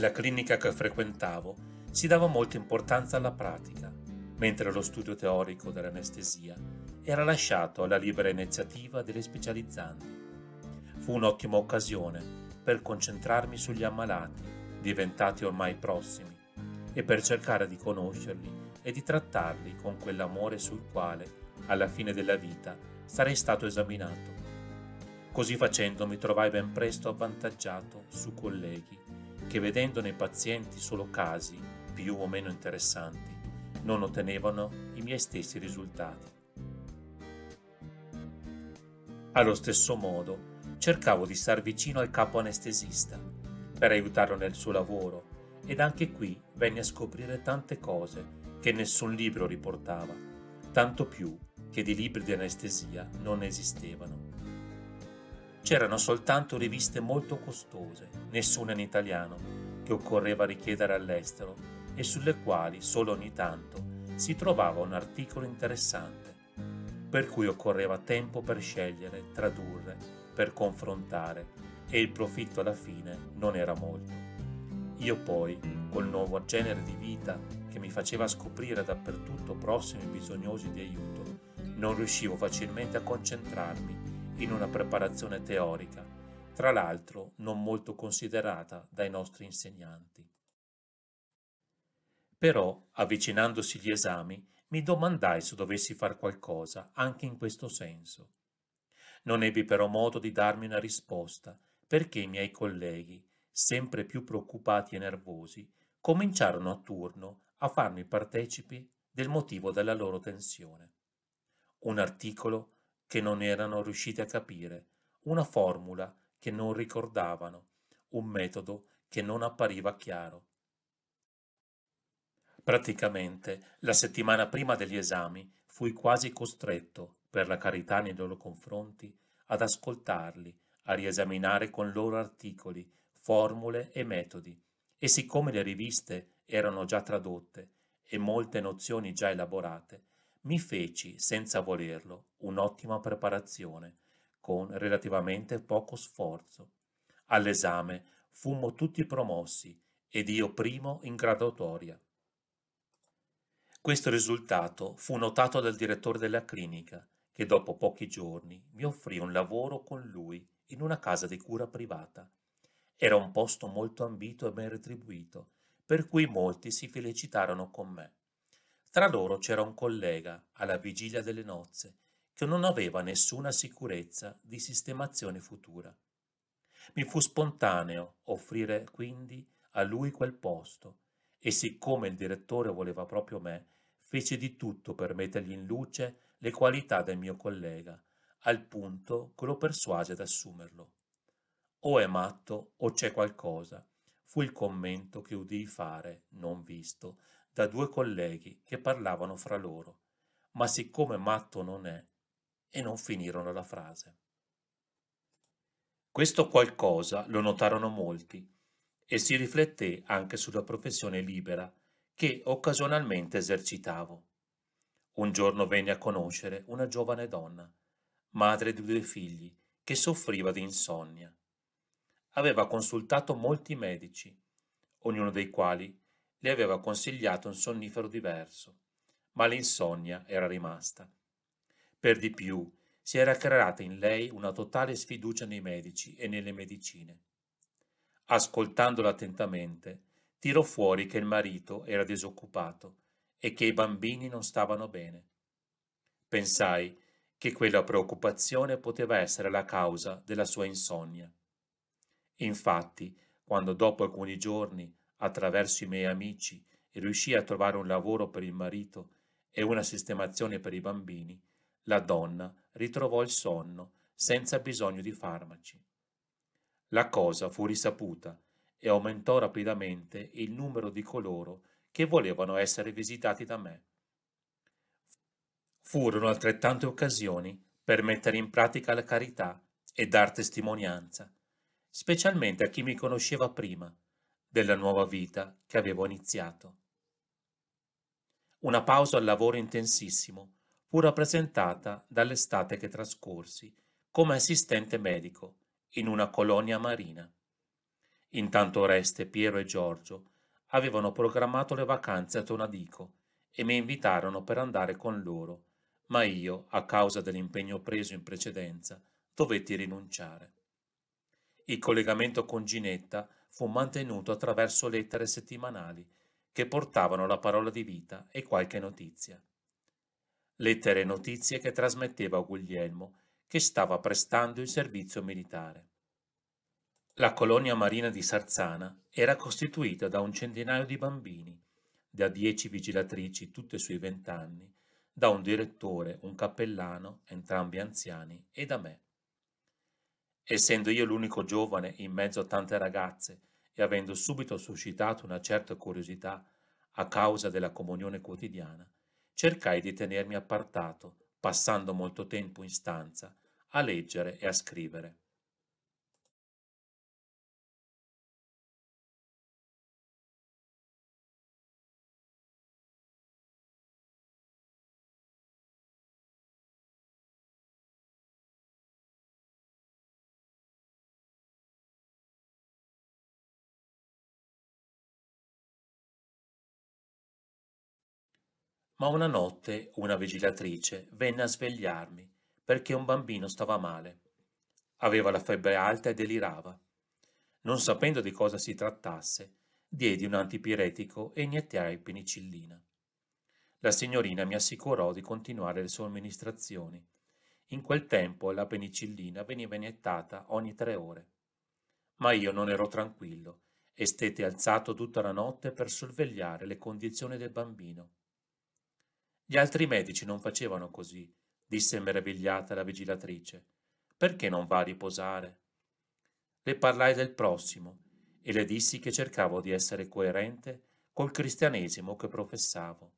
Nella clinica che frequentavo si dava molta importanza alla pratica, mentre lo studio teorico dell'anestesia era lasciato alla libera iniziativa delle specializzanti. Fu un'ottima occasione per concentrarmi sugli ammalati, diventati ormai prossimi, e per cercare di conoscerli e di trattarli con quell'amore sul quale, alla fine della vita, sarei stato esaminato Così facendo mi trovai ben presto avvantaggiato su colleghi che vedendo nei pazienti solo casi più o meno interessanti non ottenevano i miei stessi risultati. Allo stesso modo cercavo di star vicino al capo anestesista per aiutarlo nel suo lavoro ed anche qui venne a scoprire tante cose che nessun libro riportava, tanto più che di libri di anestesia non esistevano. C'erano soltanto riviste molto costose, nessuna in italiano, che occorreva richiedere all'estero e sulle quali solo ogni tanto si trovava un articolo interessante, per cui occorreva tempo per scegliere, tradurre, per confrontare e il profitto alla fine non era molto. Io poi, col nuovo genere di vita che mi faceva scoprire dappertutto prossimi bisognosi di aiuto, non riuscivo facilmente a concentrarmi in una preparazione teorica, tra l'altro non molto considerata dai nostri insegnanti. Però, avvicinandosi gli esami, mi domandai se dovessi far qualcosa anche in questo senso. Non ebbi però modo di darmi una risposta, perché i miei colleghi, sempre più preoccupati e nervosi, cominciarono a turno a farmi partecipi del motivo della loro tensione. Un articolo che non erano riusciti a capire, una formula che non ricordavano, un metodo che non appariva chiaro. Praticamente, la settimana prima degli esami fui quasi costretto, per la carità nei loro confronti, ad ascoltarli, a riesaminare con loro articoli, formule e metodi, e siccome le riviste erano già tradotte e molte nozioni già elaborate, mi feci, senza volerlo, un'ottima preparazione, con relativamente poco sforzo. All'esame fummo tutti promossi ed io primo in graduatoria. Questo risultato fu notato dal direttore della clinica, che dopo pochi giorni mi offrì un lavoro con lui in una casa di cura privata. Era un posto molto ambito e ben retribuito, per cui molti si felicitarono con me. Tra loro c'era un collega, alla vigilia delle nozze, che non aveva nessuna sicurezza di sistemazione futura. Mi fu spontaneo offrire quindi a lui quel posto e siccome il direttore voleva proprio me, fece di tutto per mettergli in luce le qualità del mio collega, al punto che lo persuase ad assumerlo. O è matto o c'è qualcosa, fu il commento che udii fare, non visto, da due colleghi che parlavano fra loro, ma siccome matto non è, e non finirono la frase. Questo qualcosa lo notarono molti e si rifletté anche sulla professione libera che occasionalmente esercitavo. Un giorno venne a conoscere una giovane donna, madre di due figli, che soffriva di insonnia. Aveva consultato molti medici, ognuno dei quali le aveva consigliato un sonnifero diverso, ma l'insonnia era rimasta. Per di più, si era creata in lei una totale sfiducia nei medici e nelle medicine. Ascoltandola attentamente, tirò fuori che il marito era disoccupato e che i bambini non stavano bene. Pensai che quella preoccupazione poteva essere la causa della sua insonnia. Infatti, quando dopo alcuni giorni attraverso i miei amici riuscì a trovare un lavoro per il marito e una sistemazione per i bambini, la donna ritrovò il sonno senza bisogno di farmaci. La cosa fu risaputa e aumentò rapidamente il numero di coloro che volevano essere visitati da me. Furono altrettante occasioni per mettere in pratica la carità e dar testimonianza, specialmente a chi mi conosceva prima, della nuova vita che avevo iniziato. Una pausa al lavoro intensissimo fu rappresentata dall'estate che trascorsi come assistente medico in una colonia marina. Intanto Oreste, Piero e Giorgio avevano programmato le vacanze a Tonadico e mi invitarono per andare con loro, ma io, a causa dell'impegno preso in precedenza, dovetti rinunciare. Il collegamento con Ginetta fu mantenuto attraverso lettere settimanali che portavano la parola di vita e qualche notizia. Lettere e notizie che trasmetteva a Guglielmo, che stava prestando il servizio militare. La colonia marina di Sarzana era costituita da un centinaio di bambini, da dieci vigilatrici tutte sui vent'anni, da un direttore, un cappellano, entrambi anziani, e da me. Essendo io l'unico giovane in mezzo a tante ragazze e avendo subito suscitato una certa curiosità a causa della comunione quotidiana, cercai di tenermi appartato, passando molto tempo in stanza, a leggere e a scrivere. Ma una notte una vigilatrice venne a svegliarmi perché un bambino stava male. Aveva la febbre alta e delirava. Non sapendo di cosa si trattasse, diedi un antipiretico e iniettai penicillina. La signorina mi assicurò di continuare le somministrazioni. In quel tempo la penicillina veniva iniettata ogni tre ore. Ma io non ero tranquillo e stetti alzato tutta la notte per sorvegliare le condizioni del bambino. Gli altri medici non facevano così, disse meravigliata la vigilatrice. Perché non va a riposare? Le parlai del prossimo e le dissi che cercavo di essere coerente col cristianesimo che professavo.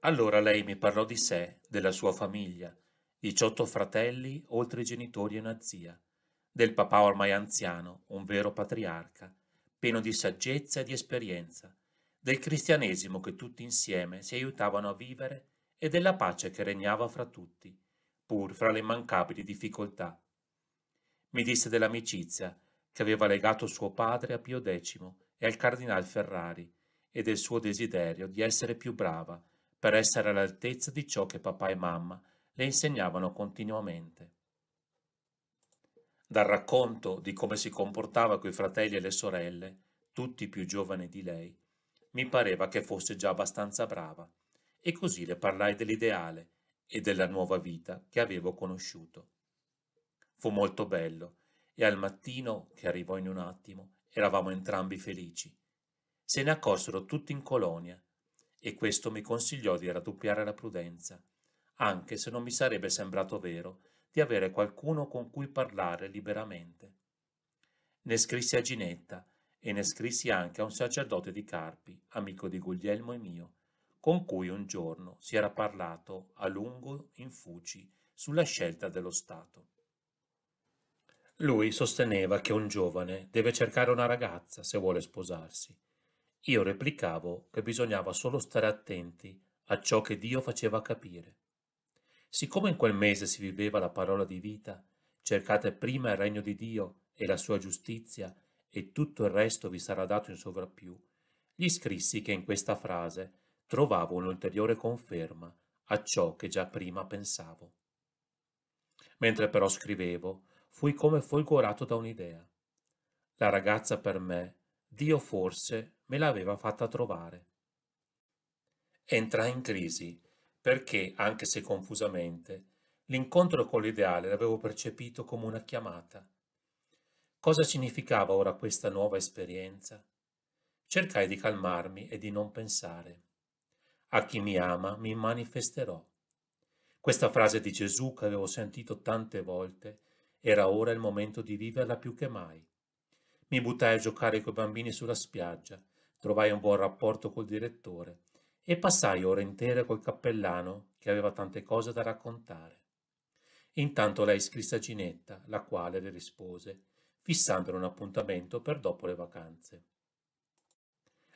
Allora lei mi parlò di sé, della sua famiglia, 18 fratelli oltre i genitori e una zia, del papà ormai anziano, un vero patriarca, pieno di saggezza e di esperienza, del cristianesimo che tutti insieme si aiutavano a vivere e della pace che regnava fra tutti, pur fra le immancabili difficoltà. Mi disse dell'amicizia che aveva legato suo padre a Pio X e al Cardinal Ferrari e del suo desiderio di essere più brava per essere all'altezza di ciò che papà e mamma le insegnavano continuamente. Dal racconto di come si comportava coi fratelli e le sorelle, tutti più giovani di lei, mi pareva che fosse già abbastanza brava, e così le parlai dell'ideale e della nuova vita che avevo conosciuto. Fu molto bello, e al mattino, che arrivò in un attimo, eravamo entrambi felici. Se ne accorsero tutti in colonia, e questo mi consigliò di raddoppiare la prudenza, anche se non mi sarebbe sembrato vero di avere qualcuno con cui parlare liberamente. Ne scrissi a Ginetta, e ne scrissi anche a un sacerdote di Carpi, amico di Guglielmo e mio, con cui un giorno si era parlato a lungo in fuci sulla scelta dello Stato. Lui sosteneva che un giovane deve cercare una ragazza se vuole sposarsi. Io replicavo che bisognava solo stare attenti a ciò che Dio faceva capire. Siccome in quel mese si viveva la parola di vita, cercate prima il regno di Dio e la sua giustizia, e tutto il resto vi sarà dato in sovrappiù, gli scrissi che in questa frase trovavo un'ulteriore conferma a ciò che già prima pensavo. Mentre però scrivevo, fui come folgorato da un'idea. La ragazza per me, Dio forse me l'aveva fatta trovare. Entrai in crisi, perché, anche se confusamente, l'incontro con l'ideale l'avevo percepito come una chiamata, Cosa significava ora questa nuova esperienza? Cercai di calmarmi e di non pensare. A chi mi ama mi manifesterò. Questa frase di Gesù che avevo sentito tante volte era ora il momento di viverla più che mai. Mi buttai a giocare coi bambini sulla spiaggia, trovai un buon rapporto col direttore e passai ore intere col cappellano che aveva tante cose da raccontare. Intanto lei scrisse a Ginetta, la quale le rispose fissandone un appuntamento per dopo le vacanze.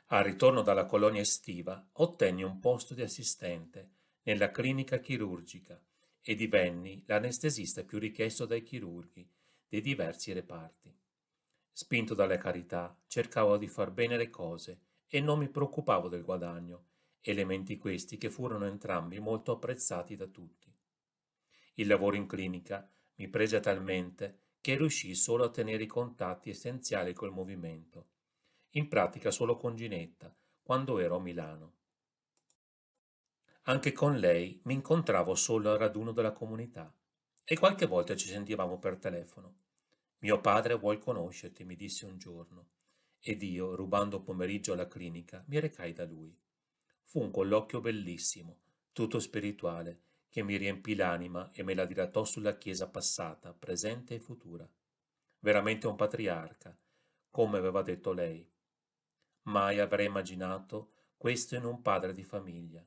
Al ritorno dalla colonia estiva ottenni un posto di assistente nella clinica chirurgica e divenni l'anestesista più richiesto dai chirurghi dei diversi reparti. Spinto dalle carità, cercavo di far bene le cose e non mi preoccupavo del guadagno, elementi questi che furono entrambi molto apprezzati da tutti. Il lavoro in clinica mi prese talmente che riuscì solo a tenere i contatti essenziali col movimento, in pratica solo con Ginetta, quando ero a Milano. Anche con lei mi incontravo solo al raduno della comunità e qualche volta ci sentivamo per telefono. Mio padre vuol conoscerti, mi disse un giorno, ed io, rubando pomeriggio alla clinica, mi recai da lui. Fu un colloquio bellissimo, tutto spirituale, che mi riempì l'anima e me la dilatò sulla Chiesa passata, presente e futura. Veramente un patriarca, come aveva detto lei. Mai avrei immaginato questo in un padre di famiglia.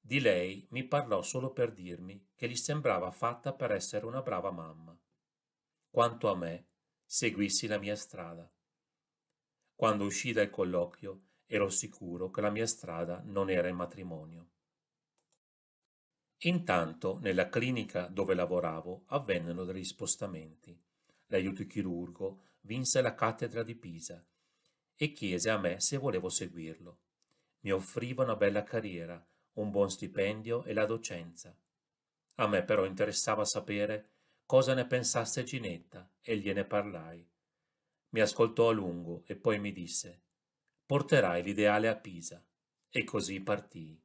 Di lei mi parlò solo per dirmi che gli sembrava fatta per essere una brava mamma. Quanto a me, seguissi la mia strada. Quando uscì dal colloquio ero sicuro che la mia strada non era il matrimonio. Intanto, nella clinica dove lavoravo avvennero degli spostamenti. L'aiuto chirurgo vinse la cattedra di Pisa e chiese a me se volevo seguirlo. Mi offriva una bella carriera, un buon stipendio e la docenza. A me però interessava sapere cosa ne pensasse Ginetta e gliene parlai. Mi ascoltò a lungo e poi mi disse: Porterai l'ideale a Pisa. E così partii.